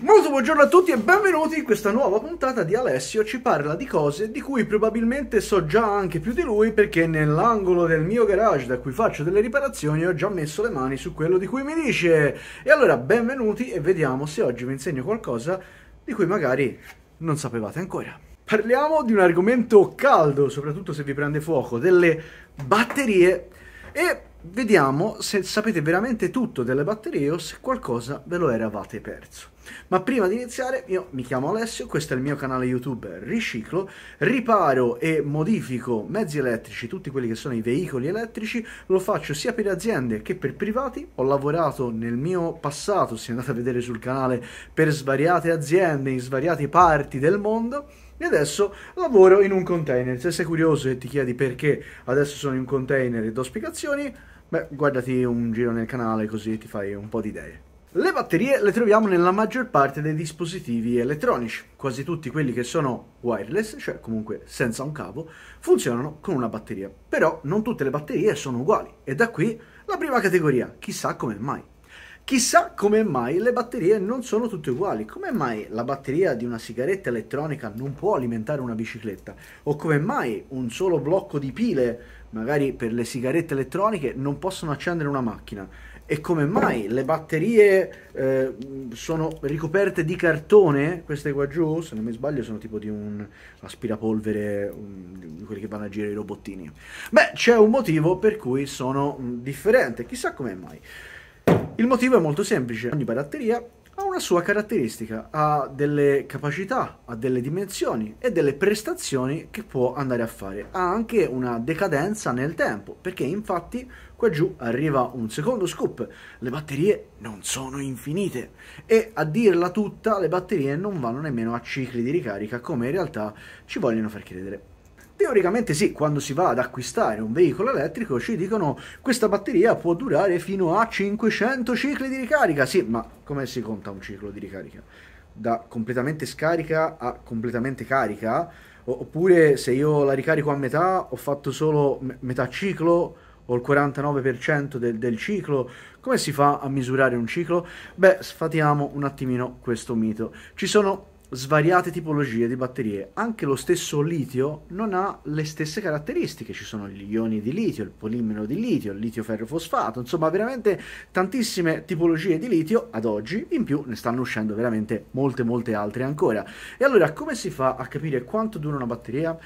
Molto buongiorno a tutti e benvenuti in questa nuova puntata di Alessio ci parla di cose di cui probabilmente so già anche più di lui perché nell'angolo del mio garage da cui faccio delle riparazioni ho già messo le mani su quello di cui mi dice. E allora benvenuti e vediamo se oggi vi insegno qualcosa di cui magari non sapevate ancora. Parliamo di un argomento caldo, soprattutto se vi prende fuoco, delle batterie e vediamo se sapete veramente tutto delle batterie o se qualcosa ve lo eravate perso. Ma prima di iniziare, io mi chiamo Alessio, questo è il mio canale YouTube Riciclo, riparo e modifico mezzi elettrici, tutti quelli che sono i veicoli elettrici, lo faccio sia per aziende che per privati, ho lavorato nel mio passato, se andate a vedere sul canale, per svariate aziende in svariate parti del mondo, e adesso lavoro in un container. Se sei curioso e ti chiedi perché adesso sono in un container e do spiegazioni, beh, guardati un giro nel canale così ti fai un po' di idee. Le batterie le troviamo nella maggior parte dei dispositivi elettronici. Quasi tutti quelli che sono wireless, cioè comunque senza un cavo, funzionano con una batteria. Però non tutte le batterie sono uguali e da qui la prima categoria, chissà come mai. Chissà come mai le batterie non sono tutte uguali. Come mai la batteria di una sigaretta elettronica non può alimentare una bicicletta? O come mai un solo blocco di pile, magari per le sigarette elettroniche, non possono accendere una macchina? E come mai le batterie eh, sono ricoperte di cartone, queste qua giù, se non mi sbaglio sono tipo di un aspirapolvere, di quelli che vanno a girare i robottini. Beh, c'è un motivo per cui sono differente, chissà come mai. Il motivo è molto semplice, ogni batteria ha una sua caratteristica, ha delle capacità, ha delle dimensioni e delle prestazioni che può andare a fare. Ha anche una decadenza nel tempo, perché infatti qua giù arriva un secondo scoop, le batterie non sono infinite e a dirla tutta le batterie non vanno nemmeno a cicli di ricarica come in realtà ci vogliono far credere. Teoricamente sì, quando si va ad acquistare un veicolo elettrico ci dicono questa batteria può durare fino a 500 cicli di ricarica. Sì, ma come si conta un ciclo di ricarica? Da completamente scarica a completamente carica? Oppure se io la ricarico a metà ho fatto solo metà ciclo? o il 49% del, del, ciclo. Come si fa a misurare un ciclo? Beh, sfatiamo un attimino questo mito. Ci sono svariate tipologie di batterie. Anche lo stesso litio non ha le stesse caratteristiche. Ci sono gli ioni di litio, il polimero di litio, il litio ferrofosfato, insomma veramente tantissime tipologie di litio ad oggi, in più ne stanno uscendo veramente molte molte altre ancora. E allora come si fa a capire quanto dura una batteria?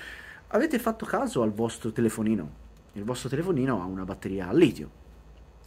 Avete fatto caso al vostro telefonino? Il vostro telefonino ha una batteria a litio.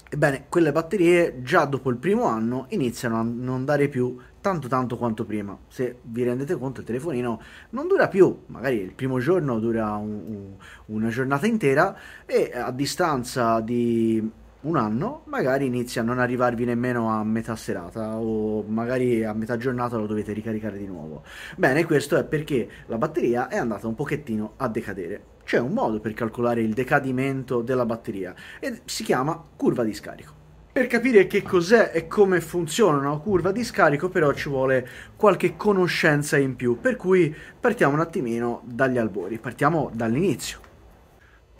Ebbene, quelle batterie già dopo il primo anno iniziano a non dare più tanto tanto quanto prima. Se vi rendete conto il telefonino non dura più, magari il primo giorno dura un, un, una giornata intera e a distanza di un anno magari inizia a non arrivarvi nemmeno a metà serata o magari a metà giornata lo dovete ricaricare di nuovo. Bene, questo è perché la batteria è andata un pochettino a decadere. C'è un modo per calcolare il decadimento della batteria e si chiama curva di scarico. Per capire che cos'è e come funziona una curva di scarico però ci vuole qualche conoscenza in più, per cui partiamo un attimino dagli albori, partiamo dall'inizio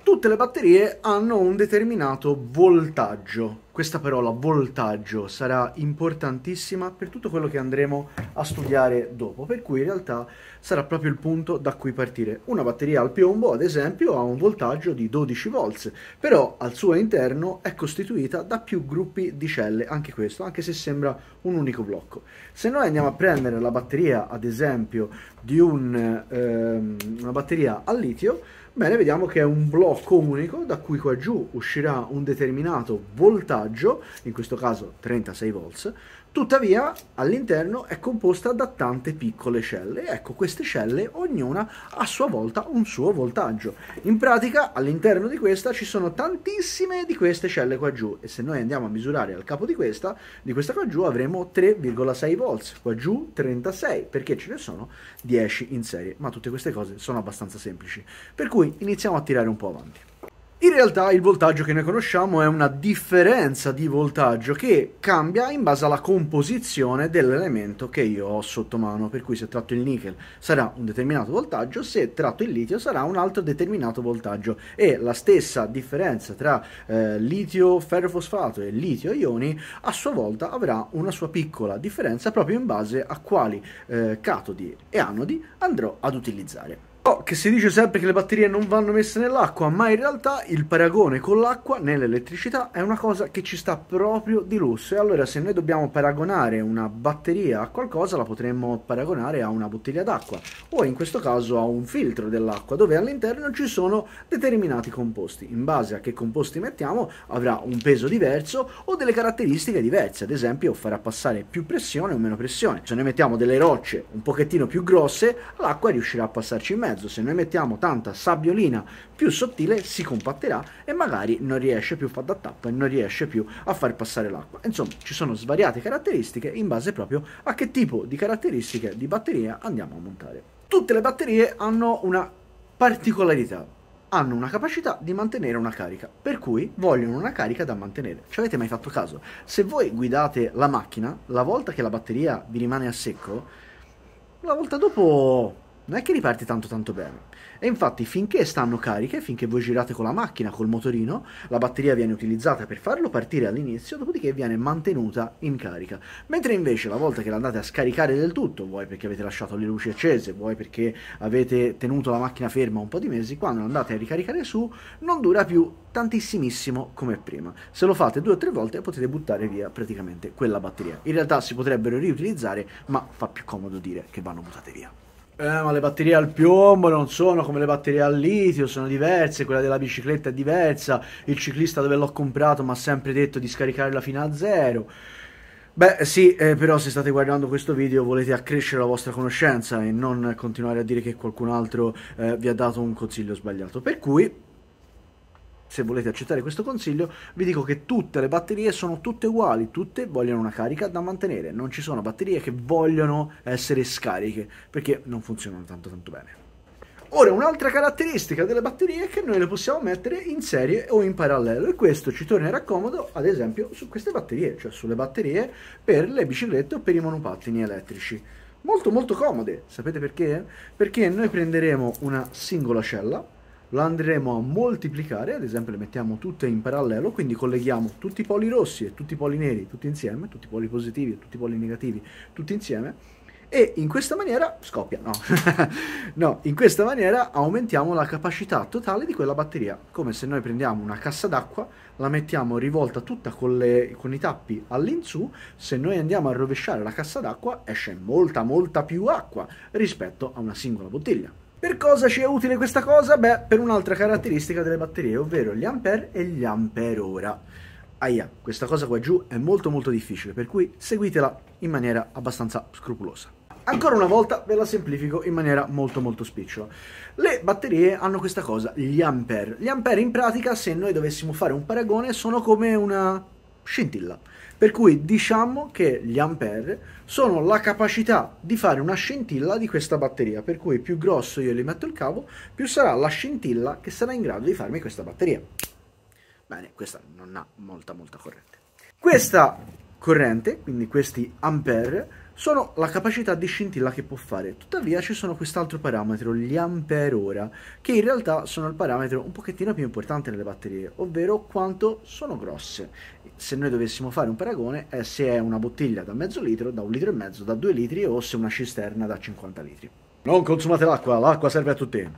tutte le batterie hanno un determinato voltaggio. Questa parola voltaggio sarà importantissima per tutto quello che andremo a studiare dopo, per cui in realtà sarà proprio il punto da cui partire. Una batteria al piombo, ad esempio, ha un voltaggio di 12 volts, però al suo interno è costituita da più gruppi di celle, anche questo, anche se sembra un unico blocco. Se noi andiamo a prendere la batteria, ad esempio, di un, ehm, una batteria al litio, Bene, vediamo che è un blocco unico da cui qua giù uscirà un determinato voltaggio, in questo caso 36 volts, Tuttavia all'interno è composta da tante piccole celle. Ecco, queste celle ognuna a sua volta un suo voltaggio. In pratica all'interno di questa ci sono tantissime di queste celle qua giù e se noi andiamo a misurare al capo di questa, di questa qua giù avremo 3,6 volts, qua giù 36 perché ce ne sono 10 in serie, ma tutte queste cose sono abbastanza semplici. Per cui iniziamo a tirare un po' avanti. In realtà il voltaggio che noi conosciamo è una differenza di voltaggio che cambia in base alla composizione dell'elemento che io ho sotto mano, per cui se tratto il nickel sarà un determinato voltaggio, se tratto il litio sarà un altro determinato voltaggio e la stessa differenza tra eh, litio ferrofosfato e litio ioni a sua volta avrà una sua piccola differenza proprio in base a quali eh, catodi e anodi andrò ad utilizzare. Oh, che si dice sempre che le batterie non vanno messe nell'acqua, ma in realtà il paragone con l'acqua nell'elettricità è una cosa che ci sta proprio di lusso. E allora se noi dobbiamo paragonare una batteria a qualcosa, la potremmo paragonare a una bottiglia d'acqua o in questo caso a un filtro dell'acqua dove all'interno ci sono determinati composti. In base a che composti mettiamo avrà un peso diverso o delle caratteristiche diverse, ad esempio farà passare più pressione o meno pressione. Se noi mettiamo delle rocce un pochettino più grosse, l'acqua riuscirà a passarci in mezzo mezzo, se noi mettiamo tanta sabbiolina più sottile si compatterà e magari non riesce più a fare da tappa e non riesce più a far passare l'acqua. Insomma, ci sono svariate caratteristiche in base proprio a che tipo di caratteristiche di batteria andiamo a montare. Tutte le batterie hanno una particolarità hanno una capacità di mantenere una carica, per cui vogliono una carica da mantenere. Ci avete mai fatto caso? Se voi guidate la macchina, la volta che la batteria vi rimane a secco, la volta dopo non è che riparte tanto tanto bene. E infatti finché stanno cariche, finché voi girate con la macchina, col motorino, la batteria viene utilizzata per farlo partire all'inizio, dopodiché viene mantenuta in carica. Mentre invece la volta che l'andate a scaricare del tutto, vuoi perché avete lasciato le luci accese, vuoi perché avete tenuto la macchina ferma un po' di mesi, quando andate a ricaricare su non dura più tantissimissimo come prima. Se lo fate due o tre volte potete buttare via praticamente quella batteria. In realtà si potrebbero riutilizzare, ma fa più comodo dire che vanno buttate via. Eh, ma le batterie al piombo non sono come le batterie al litio, sono diverse, quella della bicicletta è diversa, il ciclista dove l'ho comprato mi ha sempre detto di scaricarla fino a zero. Beh sì, eh, però se state guardando questo video volete accrescere la vostra conoscenza e non continuare a dire che qualcun altro eh, vi ha dato un consiglio sbagliato. Per cui se volete accettare questo consiglio, vi dico che tutte le batterie sono tutte uguali, tutte vogliono una carica da mantenere, non ci sono batterie che vogliono essere scariche, perché non funzionano tanto tanto bene. Ora, un'altra caratteristica delle batterie è che noi le possiamo mettere in serie o in parallelo e questo ci tornerà comodo, ad esempio, su queste batterie, cioè sulle batterie per le biciclette o per i monopattini elettrici. Molto molto comode, sapete perché? Perché noi prenderemo una singola cella, lo andremo a moltiplicare, ad esempio le mettiamo tutte in parallelo, quindi colleghiamo tutti i poli rossi e tutti i poli neri, tutti insieme, tutti i poli positivi e tutti i poli negativi, tutti insieme, e in questa maniera scoppia, no, no, in questa maniera aumentiamo la capacità totale di quella batteria, come se noi prendiamo una cassa d'acqua, la mettiamo rivolta tutta con, le, con i tappi all'insù, se noi andiamo a rovesciare la cassa d'acqua esce molta molta più acqua rispetto a una singola bottiglia. Per cosa ci è utile questa cosa? Beh, per un'altra caratteristica delle batterie, ovvero gli ampere e gli ampere ora. Aia, questa cosa qua giù è molto molto difficile, per cui seguitela in maniera abbastanza scrupolosa. Ancora una volta ve la semplifico in maniera molto molto spicciola. Le batterie hanno questa cosa, gli ampere. Gli ampere in pratica, se noi dovessimo fare un paragone, sono come una scintilla. Per cui diciamo che gli ampere sono la capacità di fare una scintilla di questa batteria, per cui più grosso io gli metto il cavo, più sarà la scintilla che sarà in grado di farmi questa batteria. Bene, questa non ha molta molta corrente. Questa corrente, quindi questi ampere, sono la capacità di scintilla che può fare. Tuttavia ci sono quest'altro parametro, gli ampere ora, che in realtà sono il parametro un pochettino più importante nelle batterie, ovvero quanto sono grosse. Se noi dovessimo fare un paragone è se è una bottiglia da mezzo litro, da un litro e mezzo, da due litri o se è una cisterna da 50 litri. Non consumate l'acqua, l'acqua serve a tutti.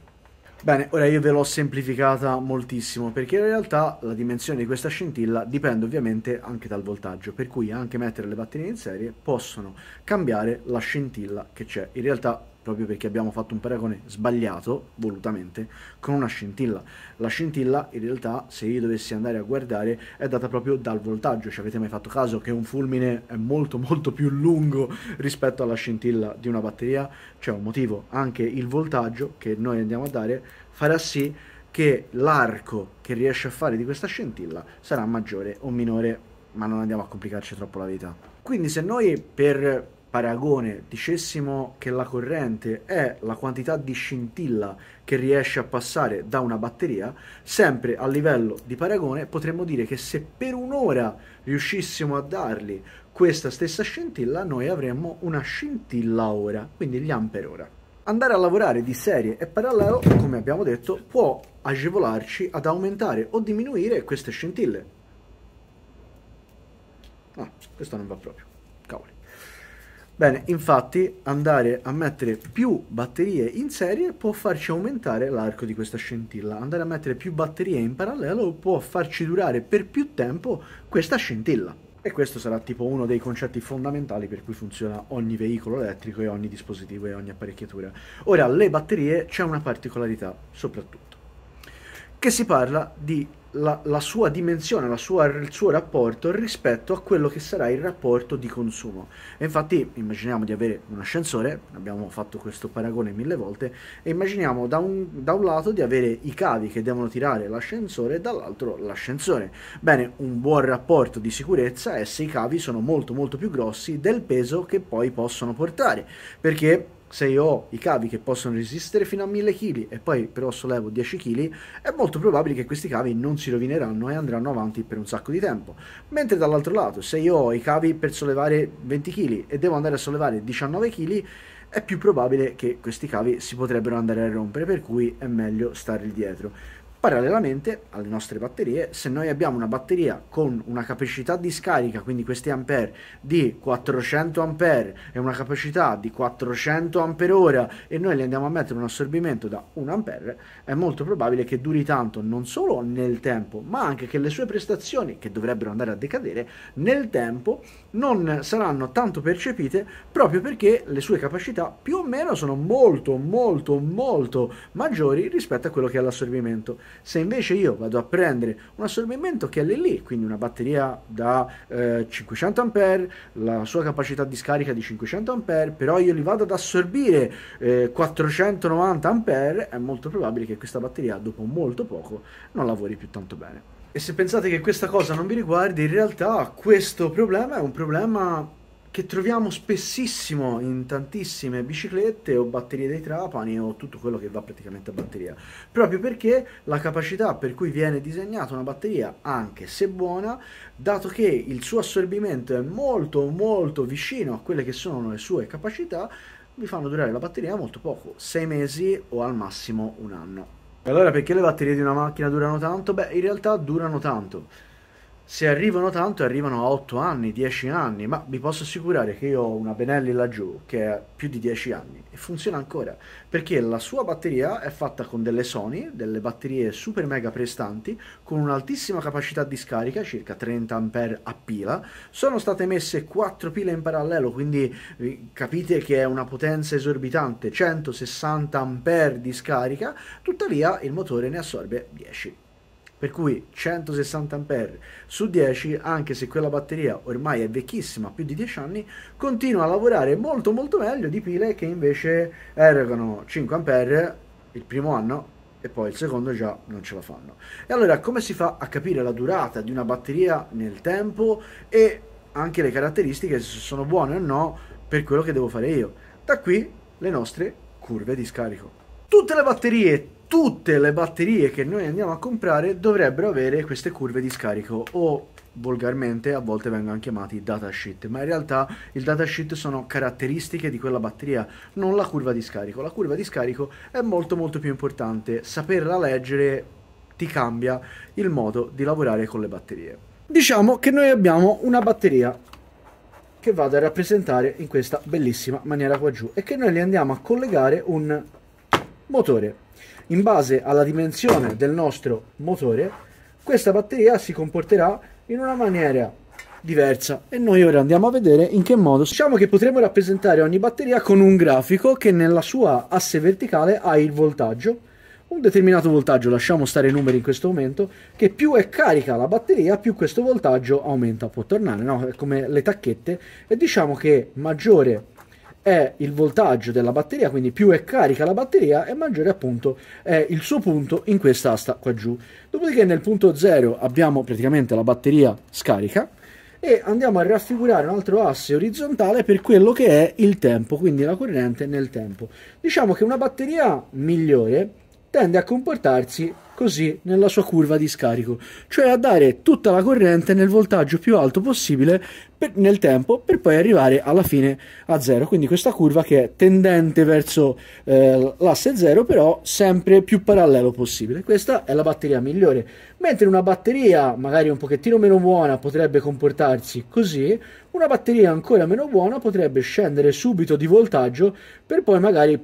Bene, ora io ve l'ho semplificata moltissimo perché in realtà la dimensione di questa scintilla dipende ovviamente anche dal voltaggio, per cui anche mettere le batterie in serie possono cambiare la scintilla che c'è. In realtà proprio perché abbiamo fatto un paragone sbagliato, volutamente, con una scintilla. La scintilla, in realtà, se io dovessi andare a guardare, è data proprio dal voltaggio. Ci avete mai fatto caso che un fulmine è molto molto più lungo rispetto alla scintilla di una batteria? C'è un motivo, anche il voltaggio che noi andiamo a dare farà sì che l'arco che riesce a fare di questa scintilla sarà maggiore o minore, ma non andiamo a complicarci troppo la vita. Quindi se noi per paragone dicessimo che la corrente è la quantità di scintilla che riesce a passare da una batteria, sempre a livello di paragone potremmo dire che se per un'ora riuscissimo a dargli questa stessa scintilla, noi avremmo una scintilla ora, quindi gli ampere ora. Andare a lavorare di serie e parallelo, come abbiamo detto, può agevolarci ad aumentare o diminuire queste scintille. Ah, questo non va proprio. Bene, infatti andare a mettere più batterie in serie può farci aumentare l'arco di questa scintilla, andare a mettere più batterie in parallelo può farci durare per più tempo questa scintilla. E questo sarà tipo uno dei concetti fondamentali per cui funziona ogni veicolo elettrico e ogni dispositivo e ogni apparecchiatura. Ora, le batterie c'è una particolarità soprattutto, che si parla di la, la sua dimensione, la sua, il suo rapporto rispetto a quello che sarà il rapporto di consumo. E infatti immaginiamo di avere un ascensore, abbiamo fatto questo paragone mille volte, e immaginiamo da un, da un lato di avere i cavi che devono tirare l'ascensore e dall'altro l'ascensore. Bene, un buon rapporto di sicurezza è se i cavi sono molto molto più grossi del peso che poi possono portare, perché se io ho i cavi che possono resistere fino a 1000 kg e poi però sollevo 10 kg, è molto probabile che questi cavi non si rovineranno e andranno avanti per un sacco di tempo. Mentre dall'altro lato, se io ho i cavi per sollevare 20 kg e devo andare a sollevare 19 kg, è più probabile che questi cavi si potrebbero andare a rompere, per cui è meglio stare dietro. Parallelamente alle nostre batterie, se noi abbiamo una batteria con una capacità di scarica, quindi questi ampere, di 400 ampere e una capacità di 400 ampere ora e noi le andiamo a mettere un assorbimento da 1 ampere, è molto probabile che duri tanto non solo nel tempo, ma anche che le sue prestazioni, che dovrebbero andare a decadere, nel tempo non saranno tanto percepite proprio perché le sue capacità più o meno sono molto molto molto maggiori rispetto a quello che è l'assorbimento. Se invece io vado a prendere un assorbimento che è lì, quindi una batteria da eh, 500 A, la sua capacità di scarica di 500 A, però io li vado ad assorbire eh, 490 A, è molto probabile che questa batteria dopo molto poco non lavori più tanto bene. E se pensate che questa cosa non vi riguardi, in realtà questo problema è un problema che troviamo spessissimo in tantissime biciclette o batterie dei trapani o tutto quello che va praticamente a batteria, proprio perché la capacità per cui viene disegnata una batteria, anche se buona, dato che il suo assorbimento è molto molto vicino a quelle che sono le sue capacità, vi fanno durare la batteria molto poco, 6 mesi o al massimo un anno. Allora perché le batterie di una macchina durano tanto? Beh, in realtà durano tanto se arrivano tanto arrivano a 8 anni, 10 anni, ma vi posso assicurare che io ho una Benelli laggiù che è più di 10 anni e funziona ancora, perché la sua batteria è fatta con delle Sony, delle batterie super mega prestanti, con un'altissima capacità di scarica, circa 30 A a pila, sono state messe 4 pile in parallelo, quindi capite che è una potenza esorbitante, 160 A di scarica, tuttavia il motore ne assorbe 10 per cui 160 A su 10, anche se quella batteria ormai è vecchissima, più di 10 anni, continua a lavorare molto molto meglio di pile che invece erogano 5 A il primo anno e poi il secondo già non ce la fanno. E allora come si fa a capire la durata di una batteria nel tempo e anche le caratteristiche se sono buone o no per quello che devo fare io? Da qui le nostre curve di scarico. Tutte le batterie tutte le batterie che noi andiamo a comprare dovrebbero avere queste curve di scarico o volgarmente a volte vengono chiamati datasheet, ma in realtà il datasheet sono caratteristiche di quella batteria, non la curva di scarico. La curva di scarico è molto molto più importante, saperla leggere ti cambia il modo di lavorare con le batterie. Diciamo che noi abbiamo una batteria che vado a rappresentare in questa bellissima maniera qua giù e che noi le andiamo a collegare un motore in base alla dimensione del nostro motore, questa batteria si comporterà in una maniera diversa e noi ora andiamo a vedere in che modo diciamo che potremo rappresentare ogni batteria con un grafico che nella sua asse verticale ha il voltaggio un determinato voltaggio, lasciamo stare i numeri in questo momento, che più è carica la batteria, più questo voltaggio aumenta, può tornare, no? come le tacchette, e diciamo che maggiore è il voltaggio della batteria, quindi più è carica la batteria e maggiore appunto è il suo punto in questa asta qua giù. Dopodiché nel punto 0 abbiamo praticamente la batteria scarica e andiamo a raffigurare un altro asse orizzontale per quello che è il tempo, quindi la corrente nel tempo. Diciamo che una batteria migliore tende a comportarsi così nella sua curva di scarico, cioè a dare tutta la corrente nel voltaggio più alto possibile per, nel tempo per poi arrivare alla fine a zero. Quindi questa curva che è tendente verso eh, l'asse zero, però sempre più parallelo possibile. Questa è la batteria migliore. Mentre una batteria magari un pochettino meno buona potrebbe comportarsi così, una batteria ancora meno buona potrebbe scendere subito di voltaggio per poi magari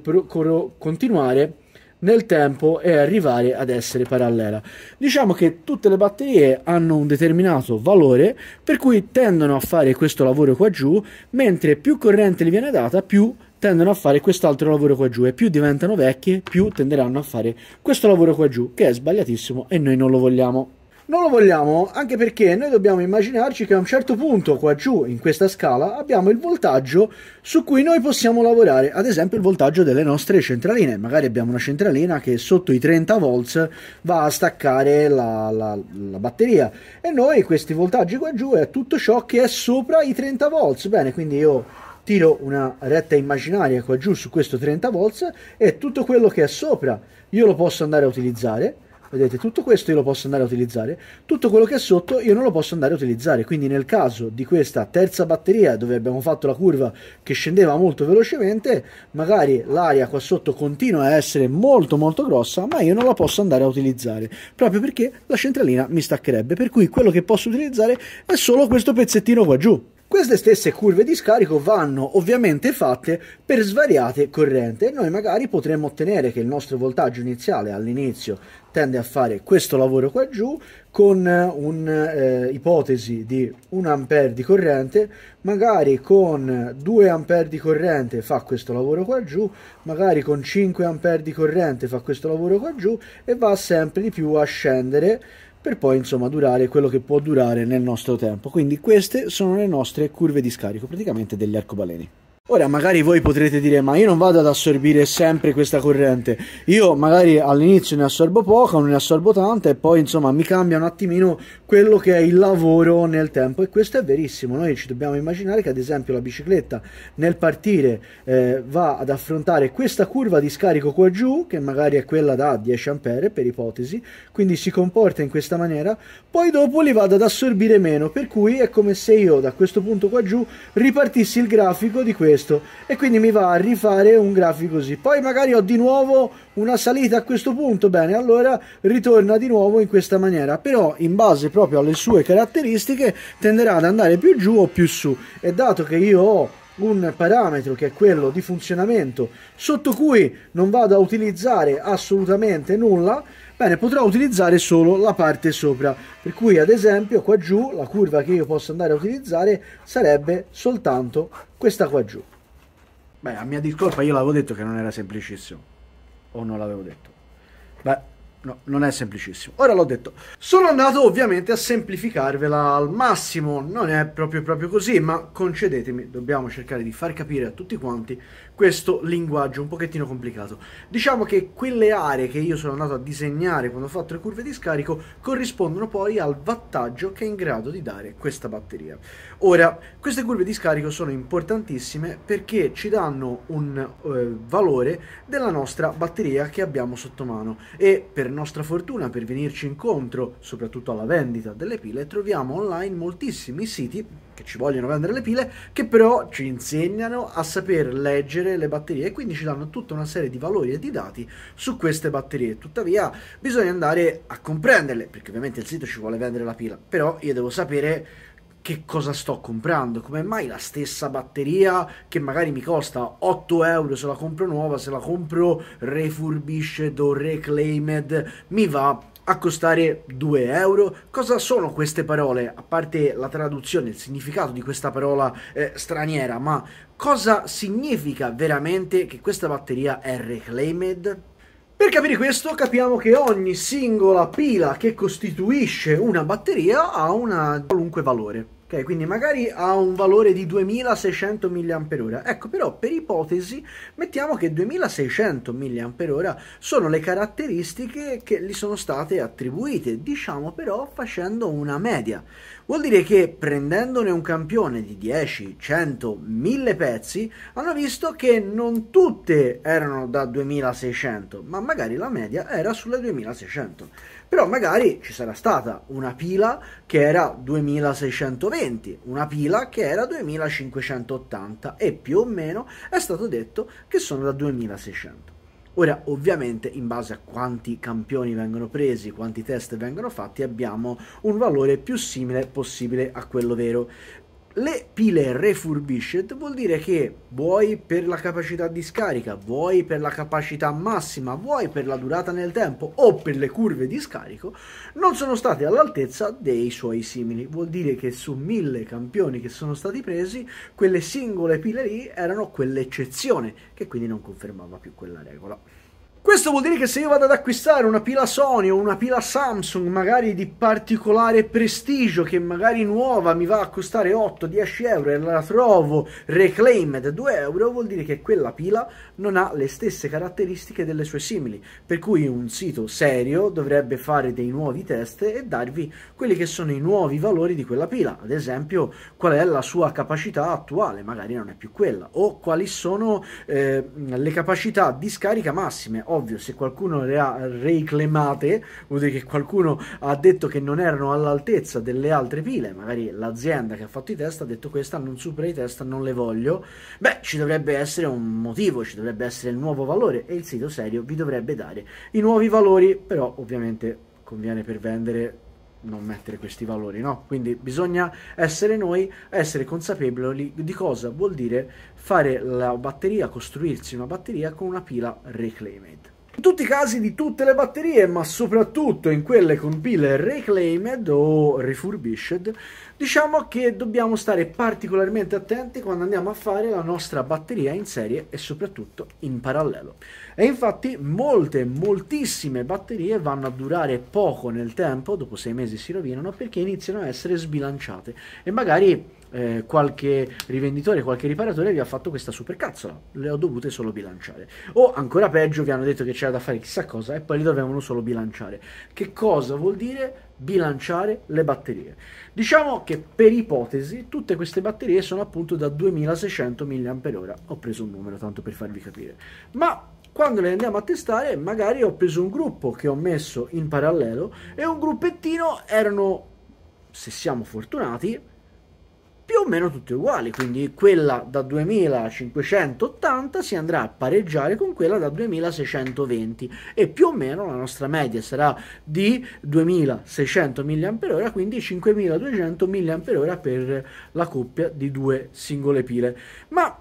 continuare a nel tempo e arrivare ad essere parallela. Diciamo che tutte le batterie hanno un determinato valore per cui tendono a fare questo lavoro qua giù, mentre più corrente gli viene data, più tendono a fare quest'altro lavoro qua giù e più diventano vecchie, più tenderanno a fare questo lavoro qua giù, che è sbagliatissimo e noi non lo vogliamo. Non lo vogliamo anche perché noi dobbiamo immaginarci che a un certo punto qua giù in questa scala abbiamo il voltaggio su cui noi possiamo lavorare, ad esempio il voltaggio delle nostre centraline, magari abbiamo una centralina che sotto i 30 volts va a staccare la, la, la batteria e noi questi voltaggi qua giù è tutto ciò che è sopra i 30 volts, bene quindi io tiro una retta immaginaria qua giù su questo 30 volts e tutto quello che è sopra io lo posso andare a utilizzare vedete tutto questo io lo posso andare a utilizzare tutto quello che è sotto io non lo posso andare a utilizzare quindi nel caso di questa terza batteria dove abbiamo fatto la curva che scendeva molto velocemente magari l'aria qua sotto continua a essere molto molto grossa ma io non la posso andare a utilizzare proprio perché la centralina mi staccherebbe per cui quello che posso utilizzare è solo questo pezzettino qua giù queste stesse curve di scarico vanno ovviamente fatte per svariate correnti e noi magari potremmo ottenere che il nostro voltaggio iniziale all'inizio tende a fare questo lavoro qua giù con un'ipotesi eh, eh di 1 A di corrente, magari con 2 A di corrente fa questo lavoro qua giù, magari con 5 A di corrente fa questo lavoro qua giù e va sempre di più a scendere per poi insomma durare quello che può durare nel nostro tempo. Quindi queste sono le nostre curve di scarico, praticamente degli arcobaleni. Ora magari voi potrete dire ma io non vado ad assorbire sempre questa corrente, io magari all'inizio ne assorbo poca, non ne assorbo tanta e poi insomma mi cambia un attimino quello che è il lavoro nel tempo e questo è verissimo, noi ci dobbiamo immaginare che ad esempio la bicicletta nel partire eh, va ad affrontare questa curva di scarico qua giù che magari è quella da 10 A per ipotesi, quindi si comporta in questa maniera, poi dopo li vado ad assorbire meno, per cui è come se io da questo punto qua giù ripartissi il grafico di questo questo e quindi mi va a rifare un grafico così poi magari ho di nuovo una salita a questo punto bene allora ritorna di nuovo in questa maniera però in base proprio alle sue caratteristiche tenderà ad andare più giù o più su e dato che io ho un parametro che è quello di funzionamento sotto cui non vado a utilizzare assolutamente nulla Bene, potrò utilizzare solo la parte sopra, per cui ad esempio qua giù la curva che io posso andare a utilizzare sarebbe soltanto questa qua giù. Beh, a mia discolpa io l'avevo detto che non era semplicissimo, o non l'avevo detto. Beh, no, non è semplicissimo. Ora l'ho detto. Sono andato ovviamente a semplificarvela al massimo, non è proprio proprio così, ma concedetemi, dobbiamo cercare di far capire a tutti quanti questo linguaggio un pochettino complicato. Diciamo che quelle aree che io sono andato a disegnare quando ho fatto le curve di scarico corrispondono poi al wattaggio che è in grado di dare questa batteria. Ora, queste curve di scarico sono importantissime perché ci danno un eh, valore della nostra batteria che abbiamo sotto mano e per nostra fortuna, per venirci incontro, soprattutto alla vendita delle pile, troviamo online moltissimi siti che ci vogliono vendere le pile, che però ci insegnano a saper leggere le batterie e quindi ci danno tutta una serie di valori e di dati su queste batterie. Tuttavia bisogna andare a comprenderle, perché ovviamente il sito ci vuole vendere la pila, però io devo sapere che cosa sto comprando, come mai la stessa batteria che magari mi costa 8 euro se la compro nuova, se la compro refurbished o reclaimed, mi va a costare 2 euro. Cosa sono queste parole? A parte la traduzione, il significato di questa parola eh, straniera, ma cosa significa veramente che questa batteria è reclaimed? Per capire questo capiamo che ogni singola pila che costituisce una batteria ha un qualunque valore. Ok, quindi magari ha un valore di 2600 mAh. Ecco, però per ipotesi mettiamo che 2600 mAh sono le caratteristiche che gli sono state attribuite, diciamo però facendo una media. Vuol dire che prendendone un campione di 10, 100, 1000 pezzi, hanno visto che non tutte erano da 2600, ma magari la media era sulle 2600 però magari ci sarà stata una pila che era 2620, una pila che era 2580 e più o meno è stato detto che sono da 2600. Ora, ovviamente, in base a quanti campioni vengono presi, quanti test vengono fatti, abbiamo un valore più simile possibile a quello vero le pile refurbished vuol dire che vuoi per la capacità di scarica, vuoi per la capacità massima, vuoi per la durata nel tempo o per le curve di scarico, non sono state all'altezza dei suoi simili. Vuol dire che su mille campioni che sono stati presi, quelle singole pile lì erano quell'eccezione, che quindi non confermava più quella regola. Questo vuol dire che se io vado ad acquistare una pila Sony o una pila Samsung, magari di particolare prestigio, che magari nuova mi va a costare 8-10 euro e la trovo reclaimed 2 euro, vuol dire che quella pila non ha le stesse caratteristiche delle sue simili. Per cui un sito serio dovrebbe fare dei nuovi test e darvi quelli che sono i nuovi valori di quella pila. Ad esempio, qual è la sua capacità attuale, magari non è più quella, o quali sono eh, le capacità di scarica massime ovvio, se qualcuno le ha reclamate, vuol dire che qualcuno ha detto che non erano all'altezza delle altre pile, magari l'azienda che ha fatto i test ha detto questa non supera i test, non le voglio, beh, ci dovrebbe essere un motivo, ci dovrebbe essere il nuovo valore e il sito serio vi dovrebbe dare i nuovi valori, però ovviamente conviene per vendere non mettere questi valori, no? Quindi bisogna essere noi, essere consapevoli di cosa vuol dire fare la batteria, costruirsi una batteria con una pila reclaimed. In tutti i casi di tutte le batterie, ma soprattutto in quelle con pile reclaimed o refurbished, diciamo che dobbiamo stare particolarmente attenti quando andiamo a fare la nostra batteria in serie e soprattutto in parallelo. E infatti molte, moltissime batterie vanno a durare poco nel tempo, dopo sei mesi si rovinano, perché iniziano a essere sbilanciate e magari eh, qualche rivenditore, qualche riparatore vi ha fatto questa supercazzola. Le ho dovute solo bilanciare. O ancora peggio, vi hanno detto che c'era da fare chissà cosa e poi le dovevano solo bilanciare. Che cosa vuol dire bilanciare le batterie? Diciamo che per ipotesi tutte queste batterie sono appunto da 2600 mAh. Ho preso un numero tanto per farvi capire. Ma quando le andiamo a testare, magari ho preso un gruppo che ho messo in parallelo e un gruppettino erano, se siamo fortunati, più o meno tutte uguali, quindi quella da 2580 si andrà a pareggiare con quella da 2620 e più o meno la nostra media sarà di 2600 mAh, quindi 5200 mAh per la coppia di due singole pile. Ma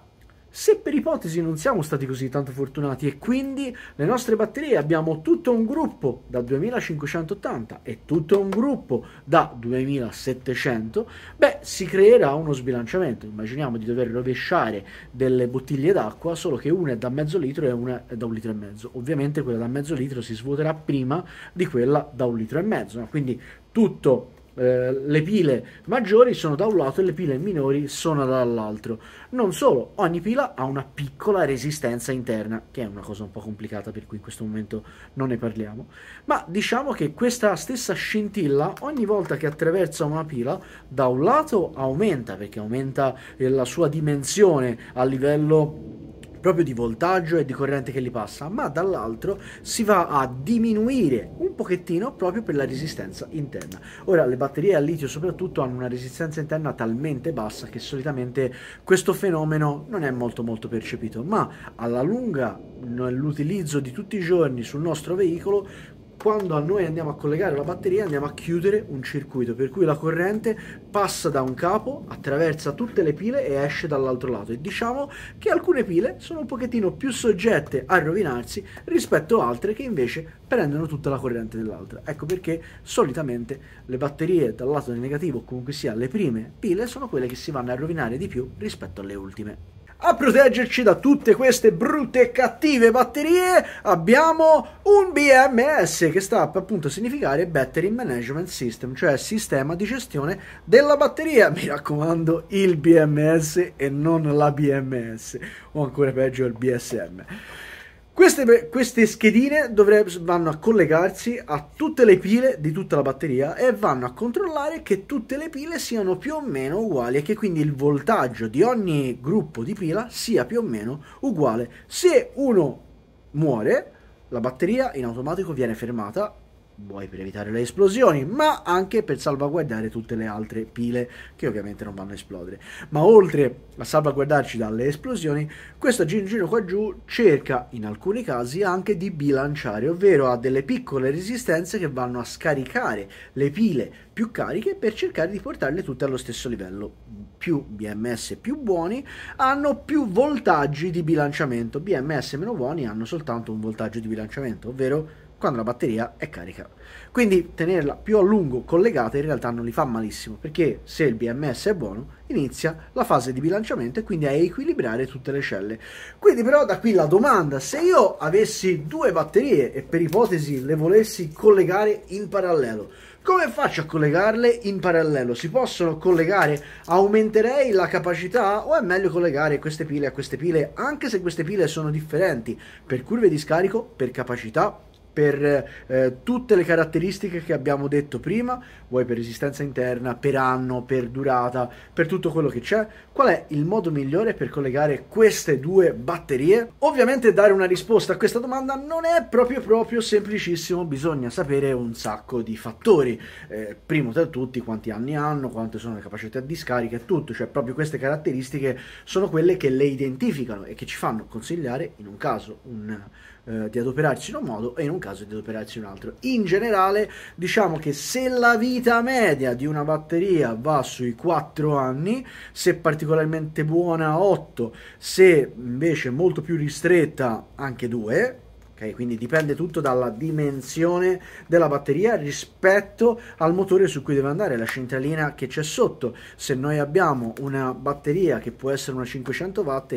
se per ipotesi non siamo stati così tanto fortunati e quindi le nostre batterie abbiamo tutto un gruppo da 2580 e tutto un gruppo da 2700, beh si creerà uno sbilanciamento. Immaginiamo di dover rovesciare delle bottiglie d'acqua, solo che una è da mezzo litro e una è da un litro e mezzo. Ovviamente quella da mezzo litro si svuoterà prima di quella da un litro e mezzo, no? quindi tutto eh, le pile maggiori sono da un lato e le pile minori sono dall'altro. Non solo, ogni pila ha una piccola resistenza interna, che è una cosa un po' complicata per cui in questo momento non ne parliamo, ma diciamo che questa stessa scintilla ogni volta che attraversa una pila da un lato aumenta perché aumenta eh, la sua dimensione a livello proprio di voltaggio e di corrente che li passa, ma dall'altro si va a diminuire un pochettino proprio per la resistenza interna. Ora le batterie a litio soprattutto hanno una resistenza interna talmente bassa che solitamente questo fenomeno non è molto molto percepito, ma alla lunga nell'utilizzo di tutti i giorni sul nostro veicolo quando noi andiamo a collegare la batteria andiamo a chiudere un circuito per cui la corrente passa da un capo, attraversa tutte le pile e esce dall'altro lato e diciamo che alcune pile sono un pochettino più soggette a rovinarsi rispetto a altre che invece prendono tutta la corrente dell'altra. Ecco perché solitamente le batterie dal lato del negativo o comunque sia le prime pile sono quelle che si vanno a rovinare di più rispetto alle ultime. A proteggerci da tutte queste brutte e cattive batterie abbiamo un BMS che sta appunto a significare Battery Management System, cioè sistema di gestione della batteria. Mi raccomando, il BMS e non la BMS o ancora peggio il BSM. Queste, queste schedine dovrebbe, vanno a collegarsi a tutte le pile di tutta la batteria e vanno a controllare che tutte le pile siano più o meno uguali e che quindi il voltaggio di ogni gruppo di pila sia più o meno uguale. Se uno muore, la batteria in automatico viene fermata vuoi per evitare le esplosioni, ma anche per salvaguardare tutte le altre pile che ovviamente non vanno a esplodere. Ma oltre a salvaguardarci dalle esplosioni, questo gingino qua giù cerca in alcuni casi anche di bilanciare, ovvero ha delle piccole resistenze che vanno a scaricare le pile più cariche per cercare di portarle tutte allo stesso livello. Più BMS più buoni hanno più voltaggi di bilanciamento, BMS meno buoni hanno soltanto un voltaggio di bilanciamento, ovvero quando la batteria è carica. Quindi tenerla più a lungo collegata in realtà non li fa malissimo, perché se il BMS è buono, inizia la fase di bilanciamento e quindi a equilibrare tutte le celle. Quindi però da qui la domanda, se io avessi due batterie e per ipotesi le volessi collegare in parallelo, come faccio a collegarle in parallelo? Si possono collegare? Aumenterei la capacità o è meglio collegare queste pile a queste pile anche se queste pile sono differenti per curve di scarico, per capacità per eh, tutte le caratteristiche che abbiamo detto prima, vuoi per resistenza interna, per anno, per durata, per tutto quello che c'è, qual è il modo migliore per collegare queste due batterie? Ovviamente dare una risposta a questa domanda non è proprio proprio semplicissimo, bisogna sapere un sacco di fattori, eh, primo tra tutti quanti anni hanno, quante sono le capacità di scarica e tutto, cioè proprio queste caratteristiche sono quelle che le identificano e che ci fanno consigliare in un caso un eh, di adoperarci in un modo e in un caso di adoperarci in un altro. In generale diciamo che se la vita media di una batteria va sui 4 anni, se particolarmente buona 8, se invece molto più ristretta anche 2, Okay, quindi dipende tutto dalla dimensione della batteria rispetto al motore su cui deve andare, la centralina che c'è sotto. Se noi abbiamo una batteria che può essere una 500 watt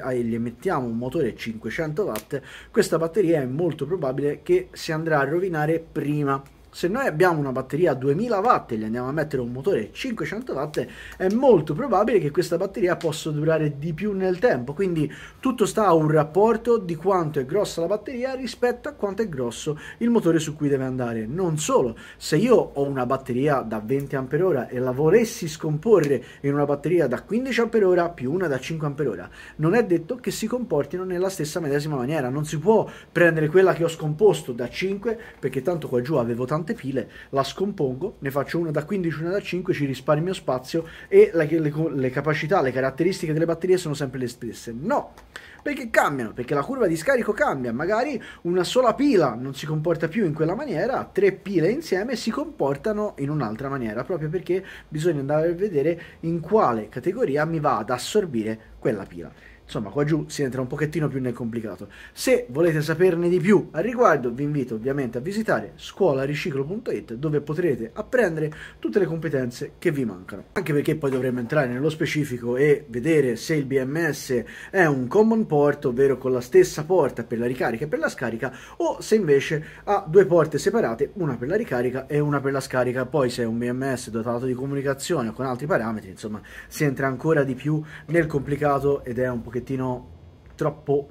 ah, e gli, emettiamo un motore 500 watt, questa batteria è molto probabile che si andrà a rovinare prima se noi abbiamo una batteria a 2000 watt e gli andiamo a mettere un motore 500 watt è molto probabile che questa batteria possa durare di più nel tempo quindi tutto sta a un rapporto di quanto è grossa la batteria rispetto a quanto è grosso il motore su cui deve andare non solo se io ho una batteria da 20 ampere ora e la volessi scomporre in una batteria da 15 ampere ora più una da 5 ampere ora non è detto che si comportino nella stessa medesima maniera non si può prendere quella che ho scomposto da 5 perché tanto qua giù avevo tanto tante pile, la scompongo, ne faccio una da 15 una da 5, ci risparmio spazio e le, le, le capacità, le caratteristiche delle batterie sono sempre le stesse. No! perché cambiano, perché la curva di scarico cambia, magari una sola pila non si comporta più in quella maniera, tre pile insieme si comportano in un'altra maniera, proprio perché bisogna andare a vedere in quale categoria mi va ad assorbire quella pila. Insomma, qua giù si entra un pochettino più nel complicato. Se volete saperne di più al riguardo, vi invito ovviamente a visitare scuolariciclo.it dove potrete apprendere tutte le competenze che vi mancano. Anche perché poi dovremmo entrare nello specifico e vedere se il BMS è un common port, ovvero con la stessa porta per la ricarica e per la scarica, o se invece ha due porte separate, una per la ricarica e una per la scarica. Poi se è un BMS dotato di comunicazione o con altri parametri, insomma, si entra ancora di più nel complicato ed è un pochettino pochettino troppo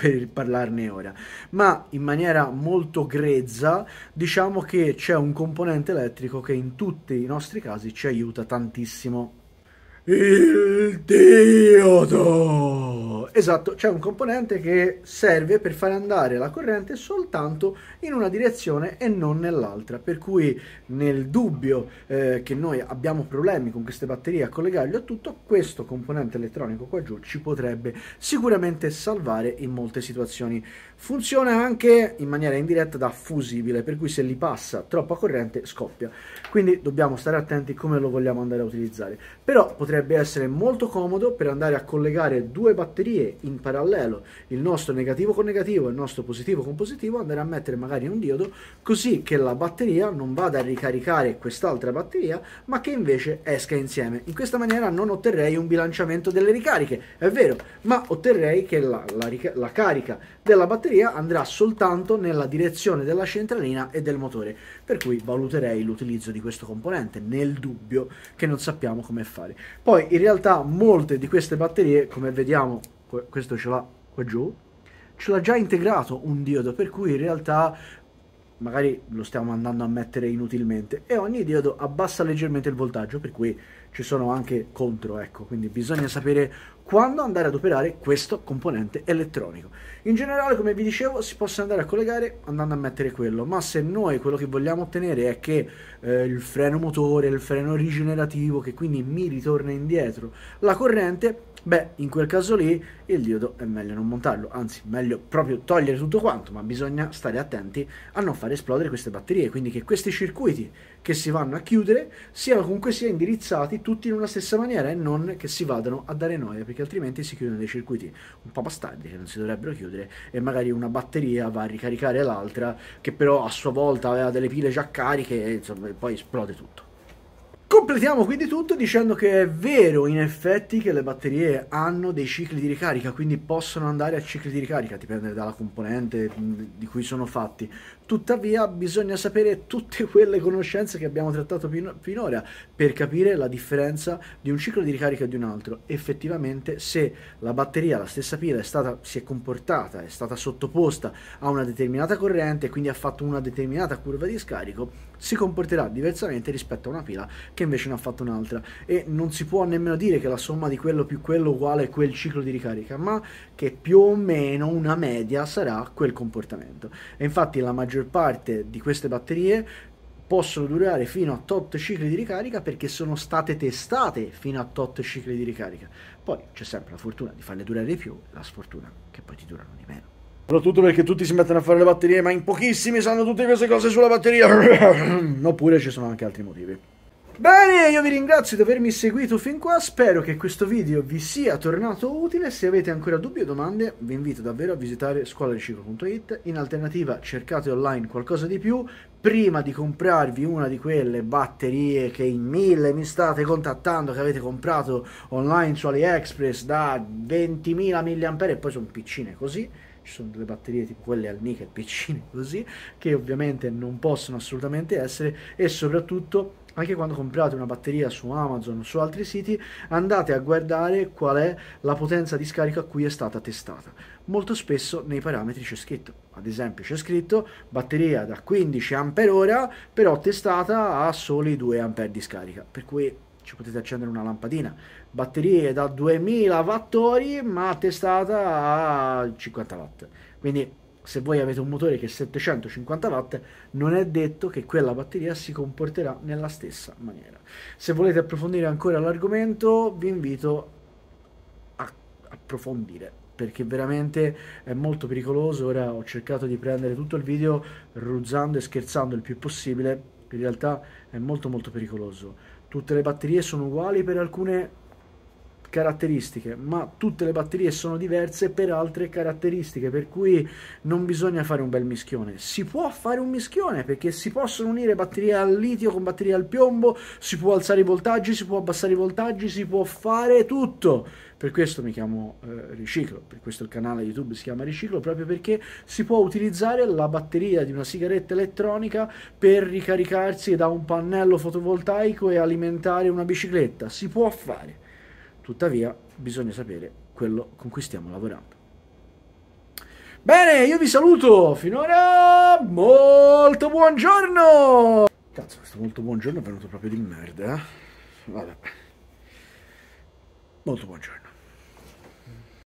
per parlarne ora, ma in maniera molto grezza diciamo che c'è un componente elettrico che in tutti i nostri casi ci aiuta tantissimo il diodo. Esatto, c'è un componente che serve per far andare la corrente soltanto in una direzione e non nell'altra, per cui nel dubbio eh, che noi abbiamo problemi con queste batterie a collegarli a tutto, questo componente elettronico qua giù ci potrebbe sicuramente salvare in molte situazioni. Funziona anche in maniera indiretta da fusibile, per cui se li passa troppa corrente scoppia quindi dobbiamo stare attenti come lo vogliamo andare a utilizzare però potrebbe essere molto comodo per andare a collegare due batterie in parallelo il nostro negativo con negativo e il nostro positivo con positivo andare a mettere magari un diodo così che la batteria non vada a ricaricare quest'altra batteria ma che invece esca insieme in questa maniera non otterrei un bilanciamento delle ricariche è vero ma otterrei che la, la, la carica della batteria andrà soltanto nella direzione della centralina e del motore, per cui valuterei l'utilizzo di questo componente nel dubbio che non sappiamo come fare. Poi in realtà molte di queste batterie, come vediamo, questo ce l'ha qua giù, ce l'ha già integrato un diodo, per cui in realtà magari lo stiamo andando a mettere inutilmente e ogni diodo abbassa leggermente il voltaggio per cui ci sono anche contro ecco quindi bisogna sapere quando andare ad operare questo componente elettronico in generale come vi dicevo si possa andare a collegare andando a mettere quello ma se noi quello che vogliamo ottenere è che eh, il freno motore il freno rigenerativo che quindi mi ritorna indietro la corrente beh, in quel caso lì il diodo è meglio non montarlo, anzi meglio proprio togliere tutto quanto, ma bisogna stare attenti a non far esplodere queste batterie, quindi che questi circuiti che si vanno a chiudere siano comunque sia indirizzati tutti in una stessa maniera e non che si vadano a dare noia, perché altrimenti si chiudono dei circuiti un po' bastardi che non si dovrebbero chiudere e magari una batteria va a ricaricare l'altra che però a sua volta aveva delle pile già cariche e insomma, poi esplode tutto. Completiamo quindi tutto dicendo che è vero in effetti che le batterie hanno dei cicli di ricarica, quindi possono andare a cicli di ricarica, dipende dalla componente mm, di cui sono fatti. Tuttavia bisogna sapere tutte quelle conoscenze che abbiamo trattato finora per capire la differenza di un ciclo di ricarica e di un altro. Effettivamente se la batteria, la stessa pila, è stata, si è comportata, è stata sottoposta a una determinata corrente e quindi ha fatto una determinata curva di scarico, si comporterà diversamente rispetto a una pila che invece ne ha fatto un'altra e non si può nemmeno dire che la somma di quello più quello uguale a quel ciclo di ricarica ma che più o meno una media sarà quel comportamento e infatti la maggior parte di queste batterie possono durare fino a tot cicli di ricarica perché sono state testate fino a tot cicli di ricarica poi c'è sempre la fortuna di farle durare di più la sfortuna che poi ti durano di meno Soprattutto perché tutti si mettono a fare le batterie, ma in pochissimi sanno tutte queste cose sulla batteria. Oppure ci sono anche altri motivi. Bene, io vi ringrazio di avermi seguito fin qua, spero che questo video vi sia tornato utile, se avete ancora dubbi o domande vi invito davvero a visitare scuolariciclo.it, in alternativa cercate online qualcosa di più, prima di comprarvi una di quelle batterie che in mille mi state contattando che avete comprato online su AliExpress da 20.000 mAh e poi sono piccine così, ci sono delle batterie tipo quelle al nickel piccine così, che ovviamente non possono assolutamente essere e soprattutto anche quando comprate una batteria su Amazon o su altri siti, andate a guardare qual è la potenza di scarico a cui è stata testata. Molto spesso nei parametri c'è scritto, ad esempio c'è scritto batteria da 15 Ah, però testata a soli 2 A di scarica, per cui ci potete accendere una lampadina. Batterie da 2000 wattori, ma testata a 50 watt. Quindi se voi avete un motore che è 750 watt, non è detto che quella batteria si comporterà nella stessa maniera. Se volete approfondire ancora l'argomento, vi invito a approfondire perché veramente è molto pericoloso. Ora ho cercato di prendere tutto il video ruzzando e scherzando il più possibile, in realtà è molto molto pericoloso tutte le batterie sono uguali per alcune caratteristiche, ma tutte le batterie sono diverse per altre caratteristiche, per cui non bisogna fare un bel mischione. Si può fare un mischione perché si possono unire batterie al litio con batterie al piombo, si può alzare i voltaggi, si può abbassare i voltaggi, si può fare tutto. Per questo mi chiamo eh, Riciclo, per questo il canale YouTube si chiama Riciclo, proprio perché si può utilizzare la batteria di una sigaretta elettronica per ricaricarsi da un pannello fotovoltaico e alimentare una bicicletta. Si può fare. Tuttavia bisogna sapere quello con cui stiamo lavorando. Bene, io vi saluto. Finora molto buongiorno. Cazzo, questo molto buongiorno è venuto proprio di merda. Eh? Vabbè. Molto buongiorno.